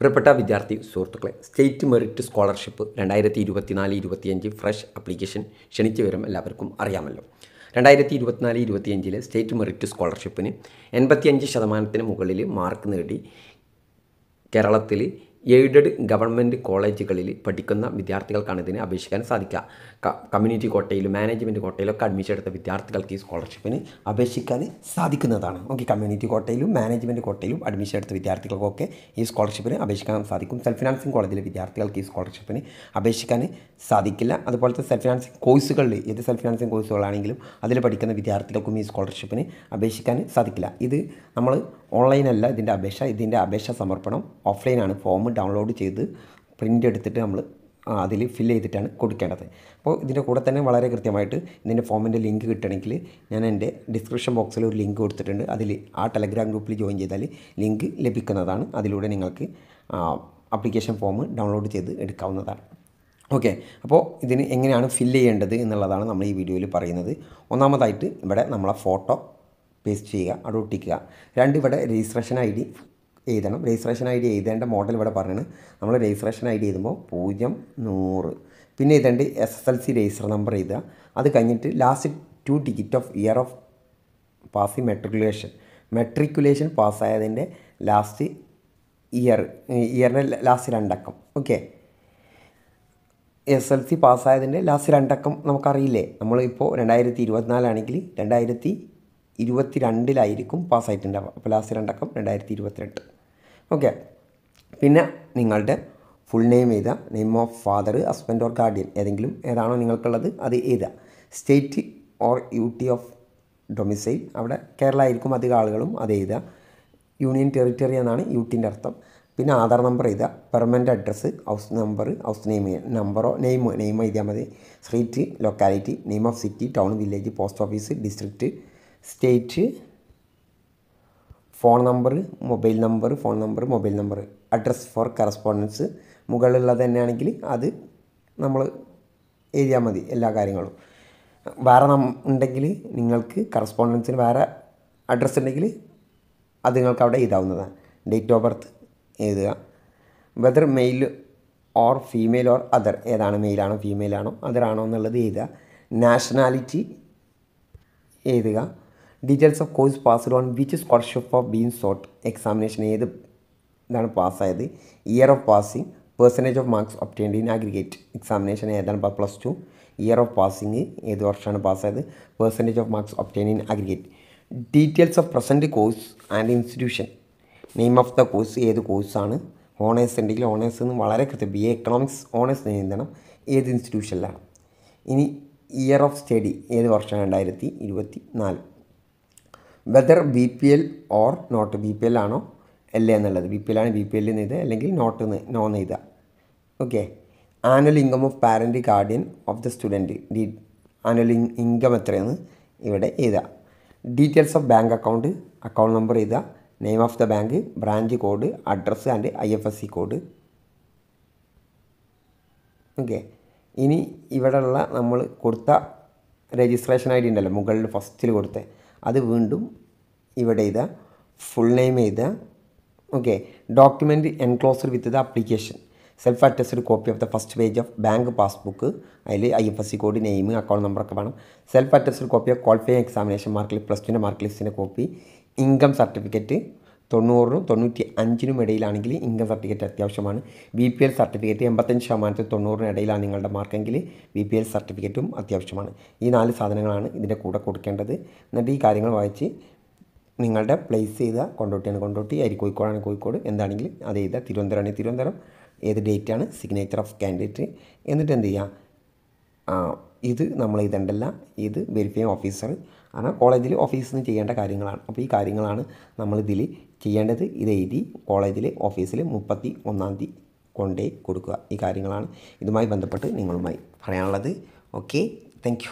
പ്രിയപ്പെട്ട വിദ്യാർത്ഥി സുഹൃത്തുക്കളെ സ്റ്റേറ്റ് മെറിറ്റ് സ്കോളർഷിപ്പ് രണ്ടായിരത്തി ഇരുപത്തിനാല് ഇരുപത്തിയഞ്ച് ഫ്രഷ് അപ്ലിക്കേഷൻ ക്ഷണിച്ച വിവരം എല്ലാവർക്കും അറിയാമല്ലോ രണ്ടായിരത്തി ഇരുപത്തിനാല് ഇരുപത്തിയഞ്ചിലെ സ്റ്റേറ്റ് മെറിറ്റ് സ്കോളർഷിപ്പിന് എൺപത്തിയഞ്ച് ശതമാനത്തിന് മുകളിൽ മാർക്ക് നേടി കേരളത്തിൽ എയ്ഡഡ് ഗവൺമെൻറ് കോളേജുകളിൽ പഠിക്കുന്ന വിദ്യാർത്ഥികൾക്കാണ് ഇതിന് അപേക്ഷിക്കാൻ സാധിക്കുക കമ്മ്യൂണിറ്റി കോട്ടയിലും മാനേജ്മെൻറ്റ് കോട്ടയിലൊക്കെ അഡ്മിഷൻ എടുത്ത വിദ്യാർത്ഥികൾക്ക് ഈ സ്കോളർഷിപ്പിന് അപേക്ഷിക്കാൻ സാധിക്കുന്നതാണ് ഓക്കെ കമ്മ്യൂണിറ്റി കോട്ടയിലും മാനേജ്മെൻറ്റ് കോട്ടയിലും അഡ്മിഷൻ എടുത്ത വിദ്യാർത്ഥികൾക്കൊക്കെ ഈ സ്കോളർഷിപ്പിന് അപേക്ഷിക്കാൻ സാധിക്കും സെൽഫ് ഫിനാൻസിങ് കോളേജിലെ വിദ്യാർത്ഥികൾക്ക് ഈ സ്കോളർഷിപ്പിന് അപേക്ഷിക്കാൻ സാധിക്കില്ല അതുപോലത്തെ സെൽഫ് ഫിനാൻസിങ് കോഴ്സുകളിൽ ഏത് സെൽഫ് ഫിനാൻസിങ് കോഴ്സുകളാണെങ്കിലും അതിൽ പഠിക്കുന്ന വിദ്യാർത്ഥികൾക്കും ഈ സ്കോളർഷിപ്പിന് അപേക്ഷിക്കാൻ സാധിക്കില്ല ഇത് നമ്മൾ ഓൺലൈനല്ല ഇതിൻ്റെ അപേക്ഷ ഇതിൻ്റെ അപേക്ഷ സമർപ്പണം ഓഫ്ലൈനാണ് ഫോം ഡൗൺലോഡ് ചെയ്ത് പ്രിൻ്റ് എടുത്തിട്ട് നമ്മൾ അതിൽ ഫിൽ ചെയ്തിട്ടാണ് കൊടുക്കേണ്ടത് അപ്പോൾ ഇതിൻ്റെ കൂടെ തന്നെ വളരെ കൃത്യമായിട്ട് ഇതിൻ്റെ ഫോമിൻ്റെ ലിങ്ക് കിട്ടണമെങ്കിൽ ഞാൻ എൻ്റെ ഡിസ്ക്രിപ്ഷൻ ബോക്സിൽ ഒരു ലിങ്ക് കൊടുത്തിട്ടുണ്ട് അതിൽ ആ ടെലഗ്രാം ഗ്രൂപ്പിൽ ജോയിൻ ചെയ്താൽ ലിങ്ക് ലഭിക്കുന്നതാണ് അതിലൂടെ നിങ്ങൾക്ക് അപ്ലിക്കേഷൻ ഫോം ഡൗൺലോഡ് ചെയ്ത് എടുക്കാവുന്നതാണ് ഓക്കെ അപ്പോൾ ഇതിന് എങ്ങനെയാണ് ഫില്ല് ചെയ്യേണ്ടത് എന്നുള്ളതാണ് നമ്മൾ ഈ വീഡിയോയിൽ പറയുന്നത് ഒന്നാമതായിട്ട് ഇവിടെ നമ്മളെ ഫോട്ടോ പേസ്റ്റ് ചെയ്യുക അവിടെ ഒട്ടിക്കുക രണ്ടിവിടെ രജിസ്ട്രേഷൻ ഐ ഡി എഴുതണം രജിസ്ട്രേഷൻ ഐ ഡി എഴുതേണ്ട മോഡൽ ഇവിടെ പറഞ്ഞാണ് നമ്മൾ രജിസ്ട്രേഷൻ ഐ ഡി എഴുതുമ്പോൾ പൂജ്യം നൂറ് പിന്നെ എഴുതേണ്ട S S L C register number എഴുതുക അത് കഴിഞ്ഞിട്ട് last two digit of year of പാസി മെട്രിക്കുലേഷൻ മെട്രിക്കുലേഷൻ പാസ്സായതിൻ്റെ ലാസ്റ്റ് ഇയർ ഇയറിൻ്റെ ലാസ്റ്റ് രണ്ടക്കം ഓക്കെ എസ് എൽ സി പാസ്സായതിൻ്റെ ലാസ്റ്റ് രണ്ടക്കം നമുക്കറിയില്ലേ നമ്മളിപ്പോൾ രണ്ടായിരത്തി ഇരുപത്തിനാലാണെങ്കിൽ രണ്ടായിരത്തി ഇരുപത്തി രണ്ടിലായിരിക്കും പാസ്സായിട്ടുണ്ടാവുക അപ്പോൾ ലാസ്റ്റ് രണ്ടക്കം രണ്ടായിരത്തി ഇരുപത്തിരണ്ട് ഓക്കെ പിന്നെ നിങ്ങളുടെ ഫുൾ നെയിം എഴുതുക name of father husband or guardian ഏതെങ്കിലും ഏതാണോ നിങ്ങൾക്കുള്ളത് അത് എഴുതുക state or U T of domicile അവിടെ കേരള ആയിരിക്കും അധികം ആളുകളും അത് എഴുതുക യൂണിയൻ ടെറിറ്ററി എന്നാണ് യു ടിൻ്റെ അർത്ഥം പിന്നെ ആധാർ നമ്പർ എഴുതുക permanent address house number house name നമ്പറോ നെയിം നെയിം എഴുതിയാൽ മതി street locality name of city town village post office district state phone number mobile number phone number mobile number address for correspondence മുകളിലുള്ളത് തന്നെയാണെങ്കിൽ അത് നമ്മൾ എഴുതിയാൽ മതി എല്ലാ കാര്യങ്ങളും വേറെ നം ഉണ്ടെങ്കിൽ നിങ്ങൾക്ക് കറസ്പോണ്ടൻസിന് വേറെ അഡ്രസ്സ് ഉണ്ടെങ്കിൽ അത് നിങ്ങൾക്ക് അവിടെ എഴുതാവുന്നതാണ് ഡേറ്റ് ഓഫ് ബർത്ത് എഴുതുക whether male or female or other ഏതാണ് മെയിലാണോ ഫീമെയിലാണോ അതറാണോ എന്നുള്ളത് എഴുതുക നാഷണാലിറ്റി എഴുതുക details of course passed on which scholarship for been sought examination ഏത് ഇതാണ് പാസ്സായത് year of passing percentage of marks obtained in aggregate examination ഏതാണ് plus two year of passing ഏത് വർഷമാണ് പാസ്സായത് percentage of marks obtained in aggregate details of present course and institution name of the course ഏത് കോഴ്സാണ് honours ഉണ്ടെങ്കിൽ honours എന്ന് വളരെ കൃത്യം ബി എ എക്കണോമിക്സ് ഓണേഴ്സ് നീന്തണം ഏത് ഇൻസ്റ്റിറ്റ്യൂഷനിലാണ് ഇനി ഇയർ ഓഫ് സ്റ്റഡി ഏത് വർഷമാണ് രണ്ടായിരത്തി ഇരുപത്തി നാല് whether B P L or not B P L ആണോ അല്ലേ എന്നുള്ളത് ബി പി എൽ ആണ് ബി പി എല്ലിൽ നെയ്ത് അല്ലെങ്കിൽ നോട്ട് നോ നെയ്ത okay annual income of parent guardian of the student the annual income എത്രയെന്ന് ഇവിടെ എഴുതുക details of bank account account number എഴുതുക name of the bank branch code address and I F S C code okay ഇനി ഇവിടെയുള്ള നമ്മൾ കൊടുത്ത registration I D ഉണ്ടല്ലോ മുകളിൽ ഫസ്റ്റിൽ കൊടുത്തേ അത് വീണ്ടും ഇവിടെ ഇതാ ഫുൾ നെയിം എഴുതുക okay document enclosure with the application self attested copy of the first page of bank passbook അതിൽ I F S C code name account നമ്പറൊക്കെ വേണം self attested copy of qualify examination mark list plus ടുവിൻ്റെ mark ലിസ്റ്റിൻ്റെ copy income certificate തൊണ്ണൂറിനും തൊണ്ണൂറ്റി അഞ്ചിനും ഇടയിലാണെങ്കിൽ income certificate അത്യാവശ്യമാണ് ബി പി എൽ സർട്ടിഫിക്കറ്റ് എൺപത്തഞ്ച് ശതമാനത്തിൽ തൊണ്ണൂറിന് ഇടയിലാണ് നിങ്ങളുടെ മാർക്കെങ്കിൽ ബി പി എൽ സർട്ടിഫിക്കറ്റും അത്യാവശ്യമാണ് ഈ നാല് സാധനങ്ങളാണ് ഇതിൻ്റെ കൂടെ കൊടുക്കേണ്ടത് എന്നിട്ട് ഈ കാര്യങ്ങൾ വായിച്ച് നിങ്ങളുടെ പ്ലേസ് ചെയ്ത കൊണ്ടോട്ടിയാണ് കൊണ്ടോട്ടി അരി കോഴിക്കോടാണ് കോഴിക്കോട് എന്താണെങ്കിലും അത് ചെയ്താൽ തിരുവനന്തപുരമാണ് തിരുവനന്തപുരം ഏത് ഡേറ്റാണ് സിഗ്നേച്ചർ ഓഫ് കാൻഡിഡേറ്റ് എന്നിട്ട് എന്ത് ചെയ്യുക ഇത് നമ്മൾ എഴുതേണ്ടല്ല ഇത് വെരിഫൈ ഓഫീസർ ആണ് കോളേജിൽ ഓഫീസിൽ നിന്ന് ചെയ്യേണ്ട കാര്യങ്ങളാണ് അപ്പോൾ ഈ കാര്യങ്ങളാണ് നമ്മളിതിൽ ചെയ്യേണ്ടത് ഇത് എഴുതി കോളേജിൽ ഓഫീസിൽ മുപ്പത്തി ഒന്നാം തീയതി കൊണ്ടേ കൊടുക്കുക ഈ കാര്യങ്ങളാണ് ഇതുമായി ബന്ധപ്പെട്ട് നിങ്ങളുമായി പറയാനുള്ളത് ഓക്കെ താങ്ക്